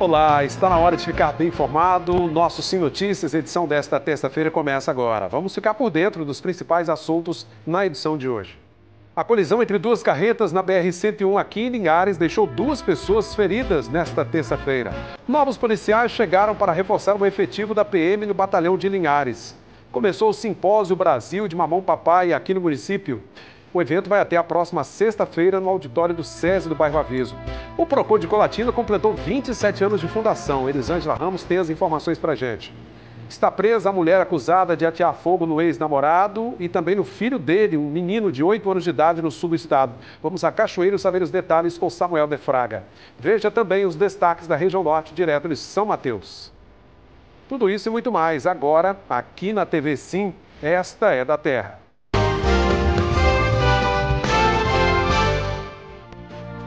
Olá, está na hora de ficar bem informado. Nosso Sim Notícias, edição desta terça-feira, começa agora. Vamos ficar por dentro dos principais assuntos na edição de hoje. A colisão entre duas carretas na BR-101 aqui em Linhares deixou duas pessoas feridas nesta terça-feira. Novos policiais chegaram para reforçar o efetivo da PM no batalhão de Linhares. Começou o Simpósio Brasil de Mamão Papai aqui no município. O evento vai até a próxima sexta-feira no auditório do SESI do bairro Aviso. O PROCON de Colatina completou 27 anos de fundação. Elisângela Ramos tem as informações a gente. Está presa a mulher acusada de atear fogo no ex-namorado e também no filho dele, um menino de 8 anos de idade, no sul do estado. Vamos a Cachoeiro saber os detalhes com Samuel de Fraga. Veja também os destaques da região norte, direto de São Mateus. Tudo isso e muito mais agora, aqui na TV Sim, esta é da Terra.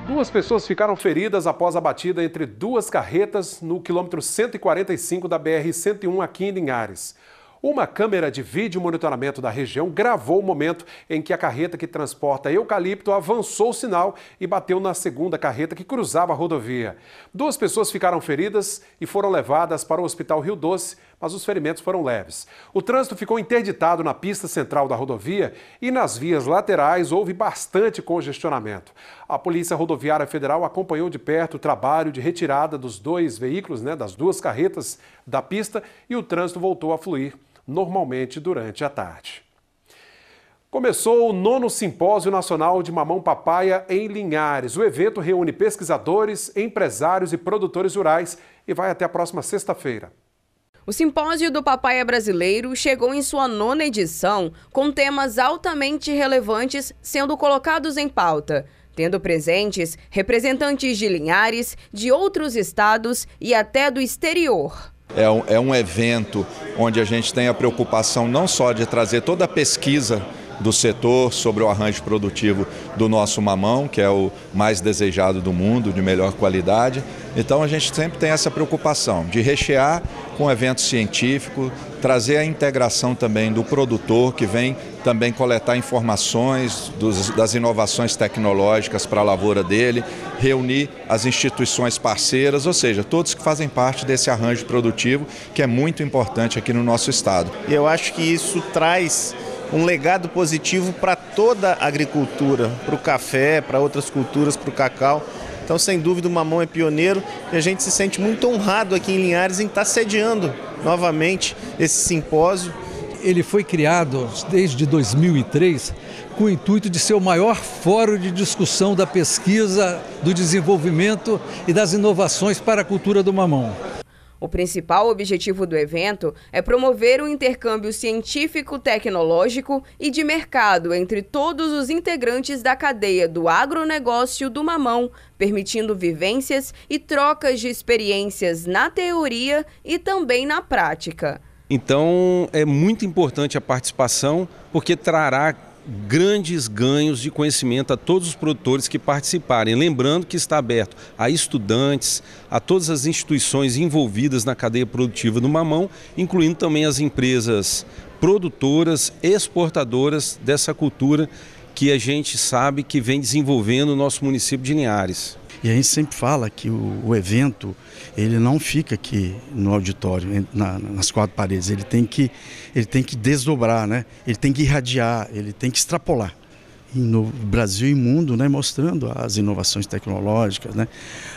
Duas pessoas ficaram feridas após a batida entre duas carretas no quilômetro 145 da BR-101 aqui em Linhares. Uma câmera de vídeo monitoramento da região gravou o momento em que a carreta que transporta eucalipto avançou o sinal e bateu na segunda carreta que cruzava a rodovia. Duas pessoas ficaram feridas e foram levadas para o Hospital Rio Doce mas os ferimentos foram leves. O trânsito ficou interditado na pista central da rodovia e nas vias laterais houve bastante congestionamento. A Polícia Rodoviária Federal acompanhou de perto o trabalho de retirada dos dois veículos, né, das duas carretas da pista e o trânsito voltou a fluir normalmente durante a tarde. Começou o nono Simpósio Nacional de Mamão Papaya em Linhares. O evento reúne pesquisadores, empresários e produtores rurais e vai até a próxima sexta-feira. O Simpósio do Papai é Brasileiro chegou em sua nona edição com temas altamente relevantes sendo colocados em pauta, tendo presentes representantes de Linhares, de outros estados e até do exterior. É um, é um evento onde a gente tem a preocupação não só de trazer toda a pesquisa do setor sobre o arranjo produtivo do nosso mamão, que é o mais desejado do mundo, de melhor qualidade. Então a gente sempre tem essa preocupação de rechear com evento científico, trazer a integração também do produtor que vem também coletar informações dos, das inovações tecnológicas para a lavoura dele, reunir as instituições parceiras, ou seja, todos que fazem parte desse arranjo produtivo que é muito importante aqui no nosso estado. Eu acho que isso traz um legado positivo para toda a agricultura, para o café, para outras culturas, para o cacau. Então, sem dúvida, o Mamão é pioneiro e a gente se sente muito honrado aqui em Linhares em estar tá sediando novamente esse simpósio. Ele foi criado desde 2003 com o intuito de ser o maior fórum de discussão da pesquisa, do desenvolvimento e das inovações para a cultura do mamão. O principal objetivo do evento é promover o intercâmbio científico, tecnológico e de mercado entre todos os integrantes da cadeia do agronegócio do mamão, permitindo vivências e trocas de experiências na teoria e também na prática. Então é muito importante a participação, porque trará grandes ganhos de conhecimento a todos os produtores que participarem. Lembrando que está aberto a estudantes, a todas as instituições envolvidas na cadeia produtiva do mamão, incluindo também as empresas produtoras, exportadoras dessa cultura que a gente sabe que vem desenvolvendo o nosso município de Linhares. E a gente sempre fala que o, o evento ele não fica aqui no auditório, na, nas quatro paredes. Ele tem que ele tem que desdobrar, né? Ele tem que irradiar, ele tem que extrapolar no Brasil e mundo, né, mostrando as inovações tecnológicas, né,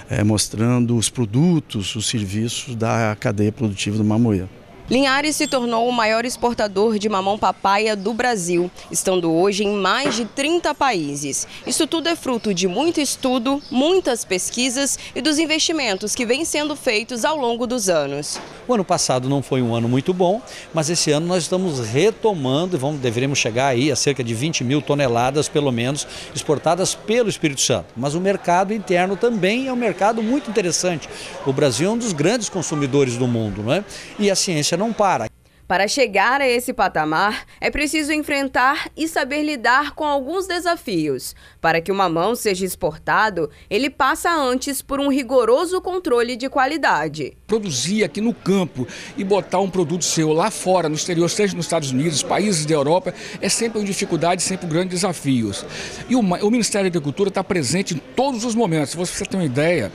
é, mostrando os produtos, os serviços da cadeia produtiva do Mamoeiro. Linhares se tornou o maior exportador de mamão papaya do Brasil, estando hoje em mais de 30 países. Isso tudo é fruto de muito estudo, muitas pesquisas e dos investimentos que vêm sendo feitos ao longo dos anos. O ano passado não foi um ano muito bom, mas esse ano nós estamos retomando e vamos, deveremos chegar aí a cerca de 20 mil toneladas, pelo menos, exportadas pelo Espírito Santo. Mas o mercado interno também é um mercado muito interessante. O Brasil é um dos grandes consumidores do mundo, não é? E a ciência não para. Para chegar a esse patamar, é preciso enfrentar e saber lidar com alguns desafios. Para que o mamão seja exportado, ele passa antes por um rigoroso controle de qualidade. Produzir aqui no campo e botar um produto seu lá fora, no exterior, seja nos Estados Unidos, países da Europa, é sempre uma dificuldade, sempre um grande desafio. E o, o Ministério da Agricultura está presente em todos os momentos. Se você tem uma ideia,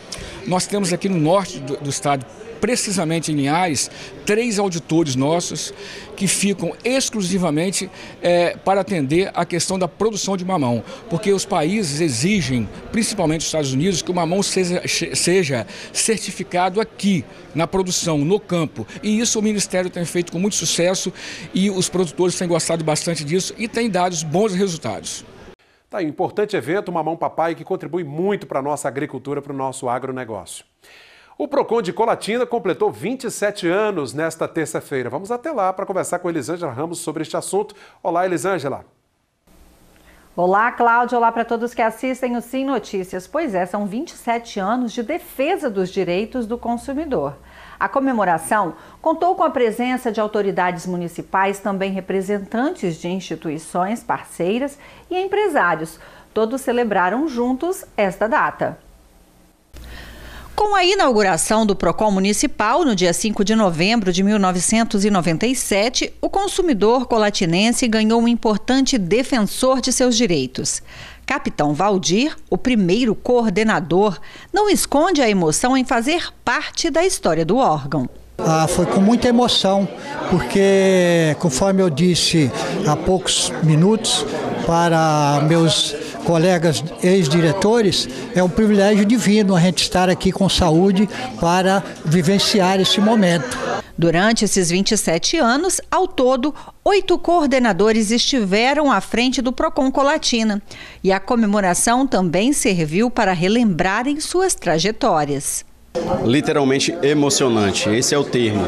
nós temos aqui no norte do, do estado precisamente em Linhares, três auditores nossos que ficam exclusivamente é, para atender a questão da produção de mamão, porque os países exigem, principalmente os Estados Unidos, que o mamão seja, seja certificado aqui, na produção, no campo. E isso o Ministério tem feito com muito sucesso e os produtores têm gostado bastante disso e têm dado bons resultados. Tá importante evento, Mamão Papai, que contribui muito para a nossa agricultura, para o nosso agronegócio. O Procon de Colatina completou 27 anos nesta terça-feira. Vamos até lá para conversar com Elisângela Ramos sobre este assunto. Olá, Elisângela. Olá, Cláudio. Olá para todos que assistem o Sim Notícias. Pois é, são 27 anos de defesa dos direitos do consumidor. A comemoração contou com a presença de autoridades municipais, também representantes de instituições parceiras e empresários. Todos celebraram juntos esta data. Com a inauguração do PROCON Municipal no dia 5 de novembro de 1997, o consumidor colatinense ganhou um importante defensor de seus direitos. Capitão Valdir, o primeiro coordenador, não esconde a emoção em fazer parte da história do órgão. Ah, foi com muita emoção, porque, conforme eu disse há poucos minutos para meus colegas ex-diretores, é um privilégio divino a gente estar aqui com saúde para vivenciar esse momento. Durante esses 27 anos, ao todo, oito coordenadores estiveram à frente do Procon Colatina. E a comemoração também serviu para relembrarem suas trajetórias. Literalmente emocionante, esse é o termo.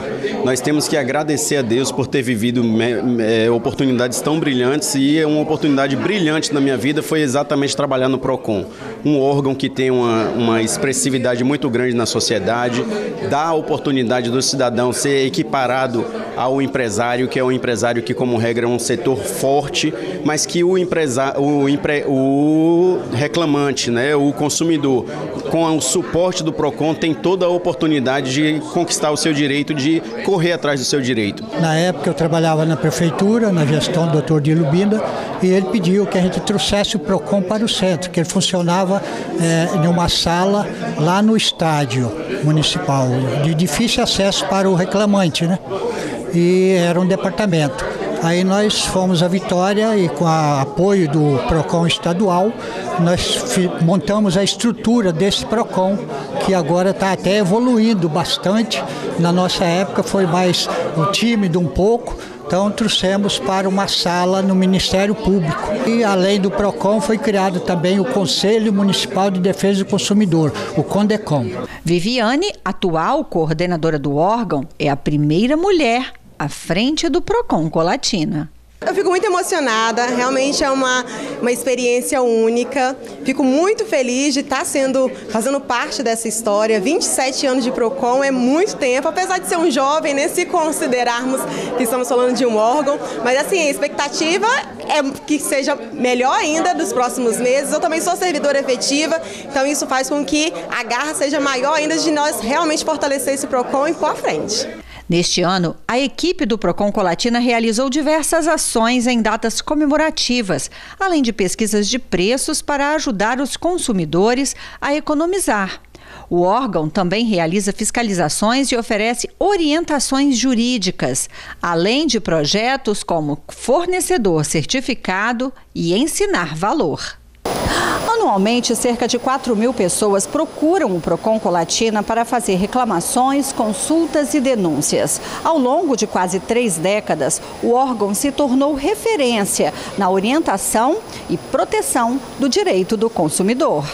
Nós temos que agradecer a Deus por ter vivido é, oportunidades tão brilhantes e uma oportunidade brilhante na minha vida foi exatamente trabalhar no PROCON, um órgão que tem uma, uma expressividade muito grande na sociedade, dá a oportunidade do cidadão ser equiparado ao empresário, que é um empresário que, como regra, é um setor forte, mas que o, o, empre, o reclamante, né, o consumidor, com o suporte do PROCON, tem toda a oportunidade de conquistar o seu direito, de correr atrás do seu direito. Na época eu trabalhava na prefeitura, na gestão do Dr. Dilubinda, e ele pediu que a gente trouxesse o PROCON para o centro, que ele funcionava é, eh, em uma sala lá no estádio municipal, de difícil acesso para o reclamante, né? E era um departamento. Aí nós fomos à Vitória e com o apoio do PROCON estadual, nós montamos a estrutura desse PROCON, que agora está até evoluindo bastante. Na nossa época foi mais tímido um pouco, então trouxemos para uma sala no Ministério Público. E além do PROCON foi criado também o Conselho Municipal de Defesa do Consumidor, o CONDECOM. Viviane, atual coordenadora do órgão, é a primeira mulher à frente do PROCON Colatina. Eu fico muito emocionada, realmente é uma, uma experiência única. Fico muito feliz de estar tá sendo, fazendo parte dessa história. 27 anos de PROCON é muito tempo, apesar de ser um jovem, né, se considerarmos que estamos falando de um órgão. Mas assim, a expectativa é que seja melhor ainda nos próximos meses. Eu também sou servidora efetiva, então isso faz com que a garra seja maior ainda de nós realmente fortalecer esse PROCON e pôr à frente. Neste ano, a equipe do Procon Colatina realizou diversas ações em datas comemorativas, além de pesquisas de preços para ajudar os consumidores a economizar. O órgão também realiza fiscalizações e oferece orientações jurídicas, além de projetos como fornecedor certificado e ensinar valor. Anualmente, cerca de 4 mil pessoas procuram o Procon Colatina para fazer reclamações, consultas e denúncias. Ao longo de quase três décadas, o órgão se tornou referência na orientação e proteção do direito do consumidor.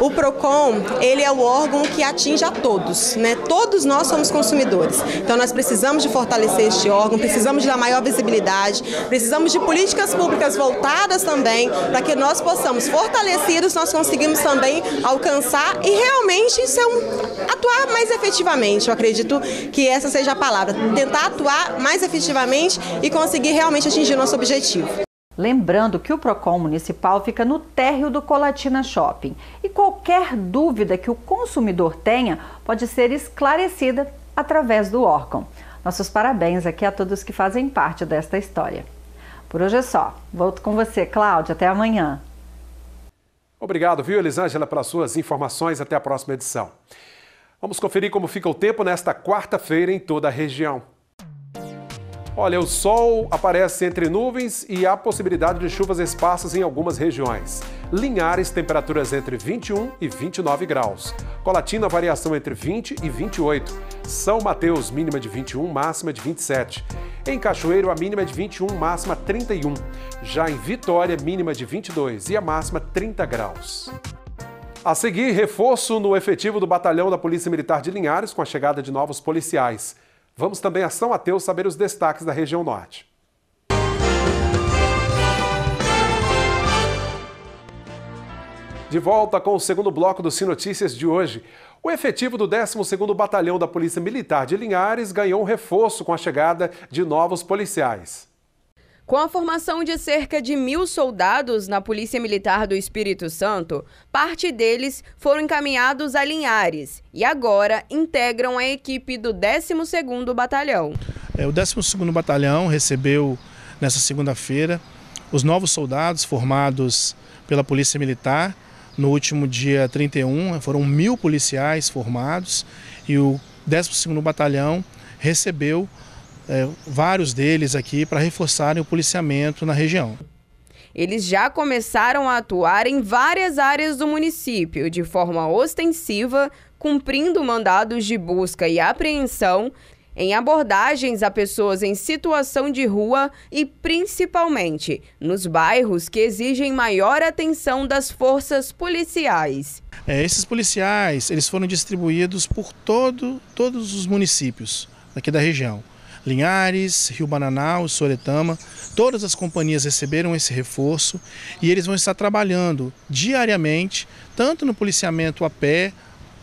O Procon, ele é o órgão que atinge a todos, né? Todos nós somos consumidores. Então nós precisamos de fortalecer este órgão, precisamos de dar maior visibilidade, precisamos de políticas públicas voltadas também para que nós possamos fortalecidos nós conseguimos também alcançar e realmente ser é um, atuar mais efetivamente. Eu acredito que essa seja a palavra, tentar atuar mais efetivamente e conseguir realmente atingir nosso objetivo. Lembrando que o Procon Municipal fica no térreo do Colatina Shopping e qualquer dúvida que o consumidor tenha pode ser esclarecida através do órgão. Nossos parabéns aqui a todos que fazem parte desta história. Por hoje é só. Volto com você, Cláudia. Até amanhã. Obrigado, viu, Elisângela, pelas suas informações. Até a próxima edição. Vamos conferir como fica o tempo nesta quarta-feira em toda a região. Olha, o sol aparece entre nuvens e há possibilidade de chuvas esparsas em algumas regiões. Linhares, temperaturas entre 21 e 29 graus. Colatina, variação entre 20 e 28. São Mateus, mínima de 21, máxima de 27. Em Cachoeiro, a mínima é de 21, máxima 31. Já em Vitória, mínima de 22 e a máxima 30 graus. A seguir, reforço no efetivo do Batalhão da Polícia Militar de Linhares com a chegada de novos policiais. Vamos também a São Mateus saber os destaques da região norte. De volta com o segundo bloco do Sim Notícias de hoje. O efetivo do 12º Batalhão da Polícia Militar de Linhares ganhou um reforço com a chegada de novos policiais. Com a formação de cerca de mil soldados na Polícia Militar do Espírito Santo, parte deles foram encaminhados a Linhares e agora integram a equipe do 12º Batalhão. É, o 12º Batalhão recebeu, nessa segunda-feira, os novos soldados formados pela Polícia Militar. No último dia 31, foram mil policiais formados e o 12º Batalhão recebeu é, vários deles aqui para reforçarem o policiamento na região. Eles já começaram a atuar em várias áreas do município de forma ostensiva, cumprindo mandados de busca e apreensão, em abordagens a pessoas em situação de rua e principalmente nos bairros que exigem maior atenção das forças policiais. É, esses policiais eles foram distribuídos por todo, todos os municípios aqui da região. Linhares, Rio Bananal, Soretama, todas as companhias receberam esse reforço e eles vão estar trabalhando diariamente, tanto no policiamento a pé,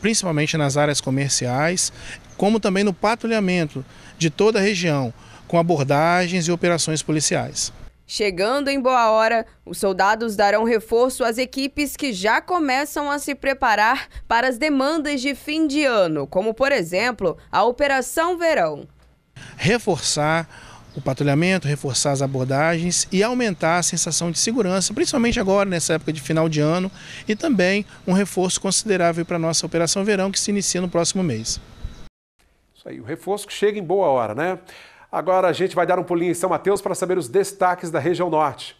principalmente nas áreas comerciais, como também no patrulhamento de toda a região, com abordagens e operações policiais. Chegando em boa hora, os soldados darão reforço às equipes que já começam a se preparar para as demandas de fim de ano, como, por exemplo, a Operação Verão reforçar o patrulhamento, reforçar as abordagens e aumentar a sensação de segurança, principalmente agora nessa época de final de ano, e também um reforço considerável para a nossa Operação Verão, que se inicia no próximo mês. Isso aí, o reforço que chega em boa hora, né? Agora a gente vai dar um pulinho em São Mateus para saber os destaques da região norte.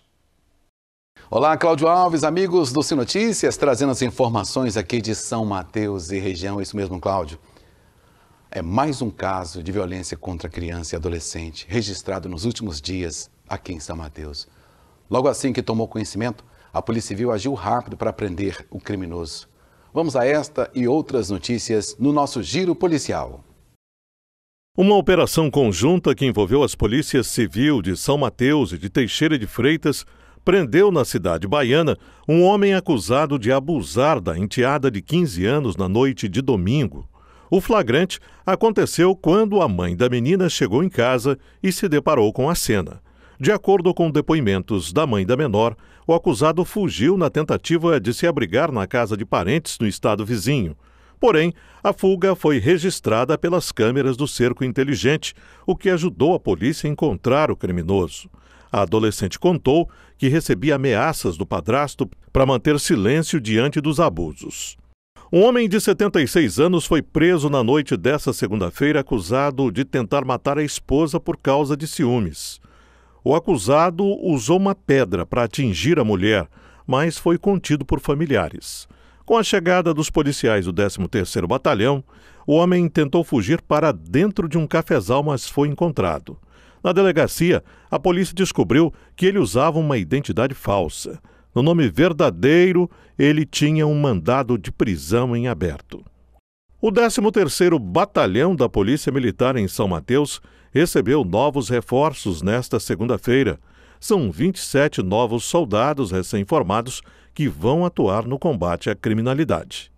Olá, Cláudio Alves, amigos do Sinotícias, trazendo as informações aqui de São Mateus e região. É isso mesmo, Cláudio. É mais um caso de violência contra criança e adolescente registrado nos últimos dias aqui em São Mateus. Logo assim que tomou conhecimento, a Polícia Civil agiu rápido para prender o criminoso. Vamos a esta e outras notícias no nosso Giro Policial. Uma operação conjunta que envolveu as polícias civil de São Mateus e de Teixeira de Freitas prendeu na cidade baiana um homem acusado de abusar da enteada de 15 anos na noite de domingo. O flagrante aconteceu quando a mãe da menina chegou em casa e se deparou com a cena. De acordo com depoimentos da mãe da menor, o acusado fugiu na tentativa de se abrigar na casa de parentes no estado vizinho. Porém, a fuga foi registrada pelas câmeras do cerco inteligente, o que ajudou a polícia a encontrar o criminoso. A adolescente contou que recebia ameaças do padrasto para manter silêncio diante dos abusos. Um homem de 76 anos foi preso na noite desta segunda-feira acusado de tentar matar a esposa por causa de ciúmes. O acusado usou uma pedra para atingir a mulher, mas foi contido por familiares. Com a chegada dos policiais do 13º Batalhão, o homem tentou fugir para dentro de um cafezal, mas foi encontrado. Na delegacia, a polícia descobriu que ele usava uma identidade falsa. No nome verdadeiro, ele tinha um mandado de prisão em aberto. O 13º Batalhão da Polícia Militar em São Mateus recebeu novos reforços nesta segunda-feira. São 27 novos soldados recém-formados que vão atuar no combate à criminalidade.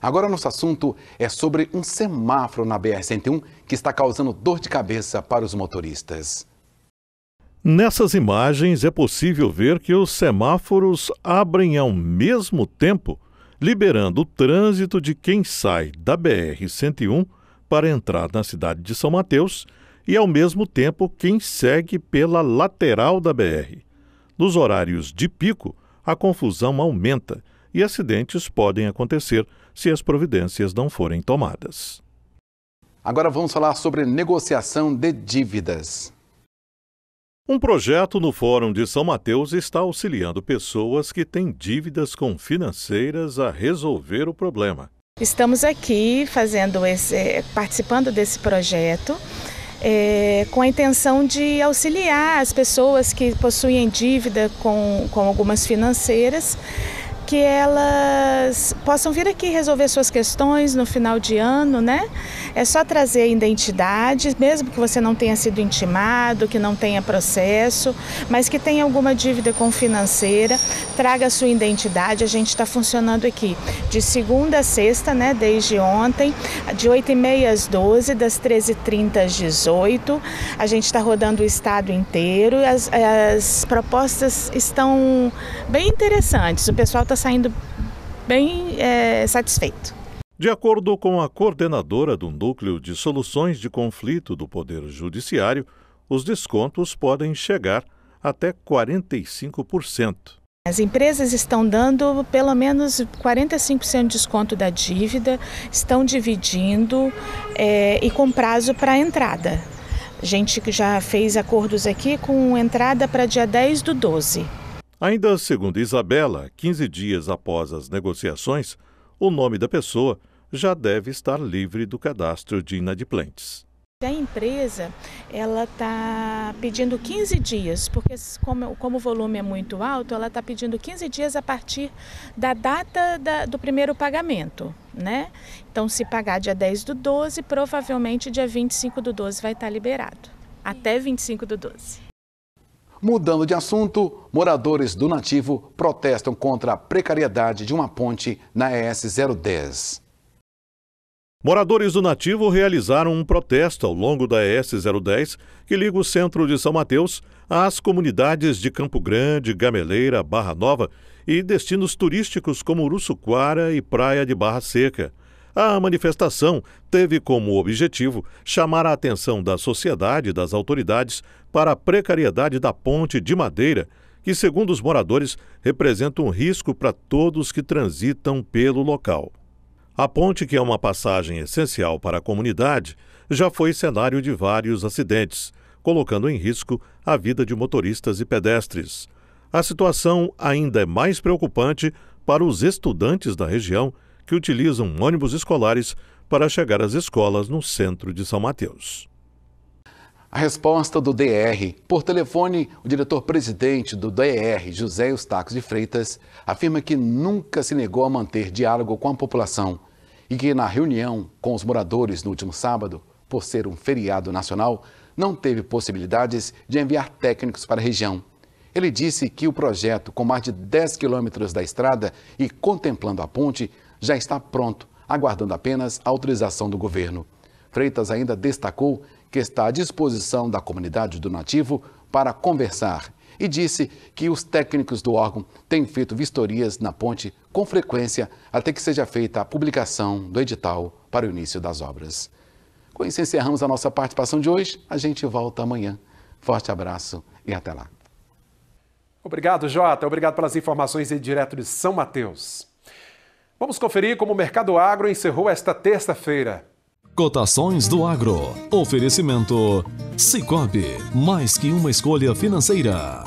Agora nosso assunto é sobre um semáforo na BR-101 que está causando dor de cabeça para os motoristas. Nessas imagens é possível ver que os semáforos abrem ao mesmo tempo, liberando o trânsito de quem sai da BR-101 para entrar na cidade de São Mateus e, ao mesmo tempo, quem segue pela lateral da BR. Nos horários de pico, a confusão aumenta e acidentes podem acontecer se as providências não forem tomadas. Agora vamos falar sobre negociação de dívidas. Um projeto no Fórum de São Mateus está auxiliando pessoas que têm dívidas com financeiras a resolver o problema. Estamos aqui fazendo esse, participando desse projeto é, com a intenção de auxiliar as pessoas que possuem dívida com, com algumas financeiras que elas possam vir aqui resolver suas questões no final de ano, né? É só trazer a identidade, mesmo que você não tenha sido intimado, que não tenha processo, mas que tenha alguma dívida com financeira, traga a sua identidade. A gente está funcionando aqui de segunda a sexta, né? Desde ontem, de 8h30 às 12 das 13h30 às 18 A gente está rodando o estado inteiro. As, as propostas estão bem interessantes. O pessoal está saindo bem é, satisfeito. De acordo com a coordenadora do Núcleo de Soluções de Conflito do Poder Judiciário, os descontos podem chegar até 45%. As empresas estão dando pelo menos 45% de desconto da dívida, estão dividindo é, e com prazo para entrada. A gente já fez acordos aqui com entrada para dia 10 do 12. Ainda segundo Isabela, 15 dias após as negociações, o nome da pessoa já deve estar livre do cadastro de inadimplentes. A empresa ela está pedindo 15 dias, porque como, como o volume é muito alto, ela está pedindo 15 dias a partir da data da, do primeiro pagamento. Né? Então, se pagar dia 10 do 12, provavelmente dia 25 do 12 vai estar tá liberado. Até 25 do 12. Mudando de assunto, moradores do Nativo protestam contra a precariedade de uma ponte na ES 010. Moradores do Nativo realizaram um protesto ao longo da ES 010, que liga o centro de São Mateus às comunidades de Campo Grande, Gameleira, Barra Nova e destinos turísticos como Uruçuquara e Praia de Barra Seca. A manifestação teve como objetivo chamar a atenção da sociedade e das autoridades para a precariedade da ponte de madeira, que, segundo os moradores, representa um risco para todos que transitam pelo local. A ponte, que é uma passagem essencial para a comunidade, já foi cenário de vários acidentes, colocando em risco a vida de motoristas e pedestres. A situação ainda é mais preocupante para os estudantes da região que utilizam ônibus escolares para chegar às escolas no centro de São Mateus. A resposta do DR. Por telefone, o diretor-presidente do DR, José Eustáquio de Freitas, afirma que nunca se negou a manter diálogo com a população e que, na reunião com os moradores no último sábado, por ser um feriado nacional, não teve possibilidades de enviar técnicos para a região. Ele disse que o projeto, com mais de 10 quilômetros da estrada e contemplando a ponte, já está pronto, aguardando apenas a autorização do governo. Freitas ainda destacou que está à disposição da comunidade do nativo para conversar e disse que os técnicos do órgão têm feito vistorias na ponte com frequência até que seja feita a publicação do edital para o início das obras. Com isso, encerramos a nossa participação de hoje. A gente volta amanhã. Forte abraço e até lá. Obrigado, Jota. Obrigado pelas informações aí direto de São Mateus. Vamos conferir como o mercado agro encerrou esta terça-feira. Cotações do Agro. Oferecimento Cicobi, mais que uma escolha financeira.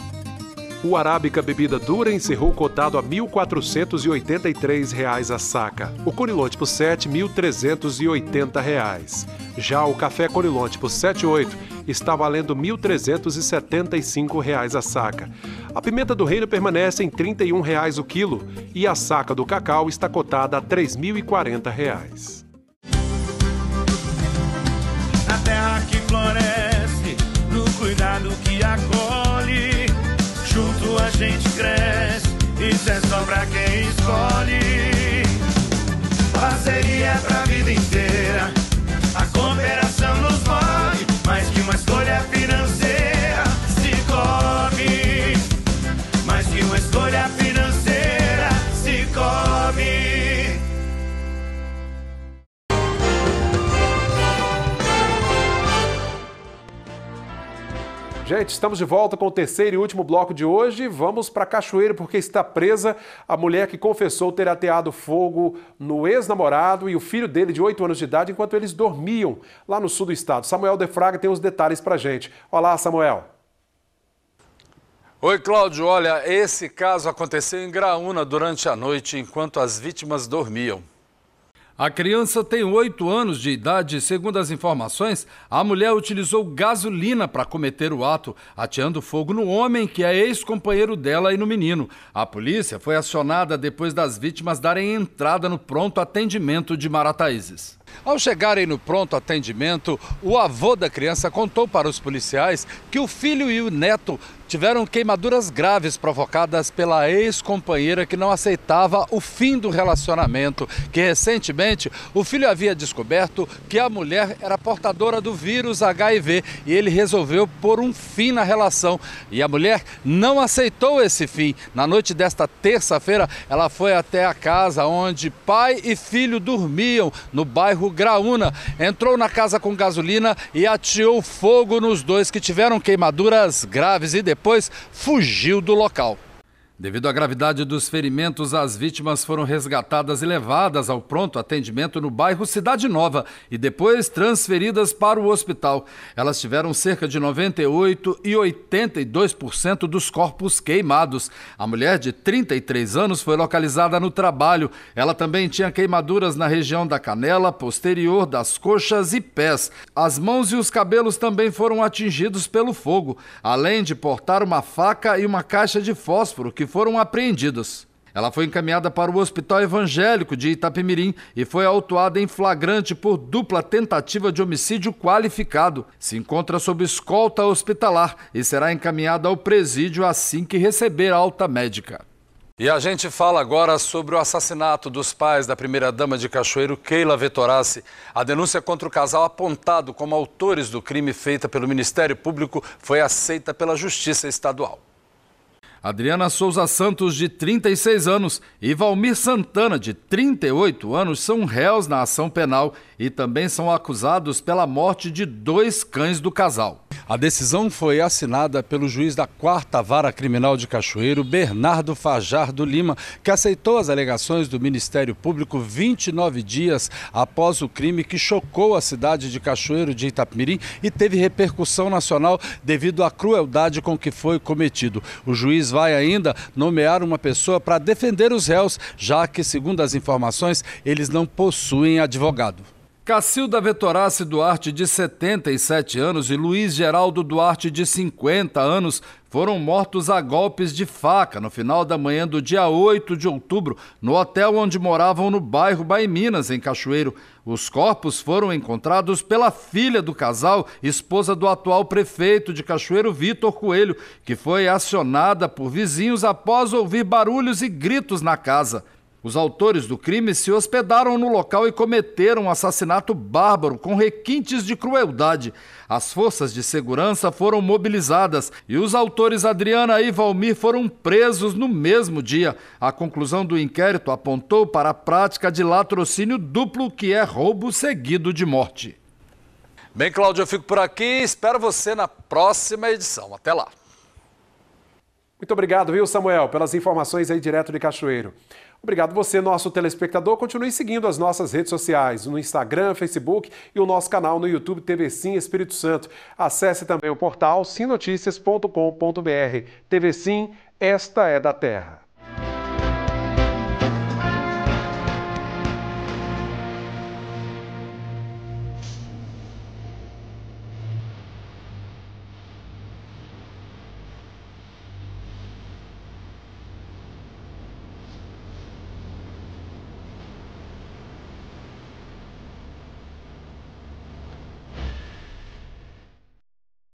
O Arábica Bebida Dura encerrou cotado a R$ 1.483 a saca. O Conilon tipo 7, R$ 1.380. Já o café Conilon tipo 78 está valendo R$ 1.375 a saca. A pimenta do reino permanece em R$ 31,00 o quilo e a saca do cacau está cotada a R$ 3.040. A terra que floresce, no cuidado que acolhe, junto a gente cresce, isso é só pra quem escolhe. Parceria pra vida inteira, a cooperação nos move, mais que uma escolha financeira. Gente, estamos de volta com o terceiro e último bloco de hoje. Vamos para Cachoeiro, porque está presa a mulher que confessou ter ateado fogo no ex-namorado e o filho dele, de 8 anos de idade, enquanto eles dormiam lá no sul do estado. Samuel Defraga tem os detalhes para gente. Olá, Samuel. Oi, Cláudio. Olha, esse caso aconteceu em Graúna durante a noite, enquanto as vítimas dormiam. A criança tem 8 anos de idade e, segundo as informações, a mulher utilizou gasolina para cometer o ato, ateando fogo no homem que é ex-companheiro dela e no menino. A polícia foi acionada depois das vítimas darem entrada no pronto atendimento de Marataízes. Ao chegarem no pronto atendimento, o avô da criança contou para os policiais que o filho e o neto tiveram queimaduras graves provocadas pela ex-companheira que não aceitava o fim do relacionamento, que recentemente o filho havia descoberto que a mulher era portadora do vírus HIV e ele resolveu pôr um fim na relação. E a mulher não aceitou esse fim. Na noite desta terça-feira, ela foi até a casa onde pai e filho dormiam no bairro bairro Graúna, entrou na casa com gasolina e atirou fogo nos dois que tiveram queimaduras graves e depois fugiu do local. Devido à gravidade dos ferimentos, as vítimas foram resgatadas e levadas ao pronto atendimento no bairro Cidade Nova e depois transferidas para o hospital. Elas tiveram cerca de 98 e 82% dos corpos queimados. A mulher de 33 anos foi localizada no trabalho. Ela também tinha queimaduras na região da canela, posterior das coxas e pés. As mãos e os cabelos também foram atingidos pelo fogo, além de portar uma faca e uma caixa de fósforo que foram apreendidos. Ela foi encaminhada para o Hospital Evangélico de Itapemirim e foi autuada em flagrante por dupla tentativa de homicídio qualificado. Se encontra sob escolta hospitalar e será encaminhada ao presídio assim que receber alta médica. E a gente fala agora sobre o assassinato dos pais da primeira-dama de Cachoeiro, Keila Vetorassi. A denúncia contra o casal, apontado como autores do crime feita pelo Ministério Público, foi aceita pela Justiça Estadual. Adriana Souza Santos, de 36 anos, e Valmir Santana, de 38 anos, são réus na ação penal e também são acusados pela morte de dois cães do casal. A decisão foi assinada pelo juiz da Quarta Vara Criminal de Cachoeiro, Bernardo Fajardo Lima, que aceitou as alegações do Ministério Público 29 dias após o crime que chocou a cidade de Cachoeiro de Itapemirim e teve repercussão nacional devido à crueldade com que foi cometido. O juiz vai ainda nomear uma pessoa para defender os réus, já que, segundo as informações, eles não possuem advogado. Cacilda Vetorace Duarte, de 77 anos, e Luiz Geraldo Duarte, de 50 anos, foram mortos a golpes de faca no final da manhã do dia 8 de outubro, no hotel onde moravam no bairro Baiminas, em Cachoeiro. Os corpos foram encontrados pela filha do casal, esposa do atual prefeito de Cachoeiro, Vitor Coelho, que foi acionada por vizinhos após ouvir barulhos e gritos na casa. Os autores do crime se hospedaram no local e cometeram um assassinato bárbaro com requintes de crueldade. As forças de segurança foram mobilizadas e os autores Adriana e Valmir foram presos no mesmo dia. A conclusão do inquérito apontou para a prática de latrocínio duplo, que é roubo seguido de morte. Bem, Cláudio, eu fico por aqui. Espero você na próxima edição. Até lá. Muito obrigado, viu, Samuel, pelas informações aí direto de Cachoeiro. Obrigado você, nosso telespectador. Continue seguindo as nossas redes sociais, no Instagram, Facebook e o nosso canal no YouTube TV Sim Espírito Santo. Acesse também o portal sinoticias.com.br. TV Sim, esta é da Terra.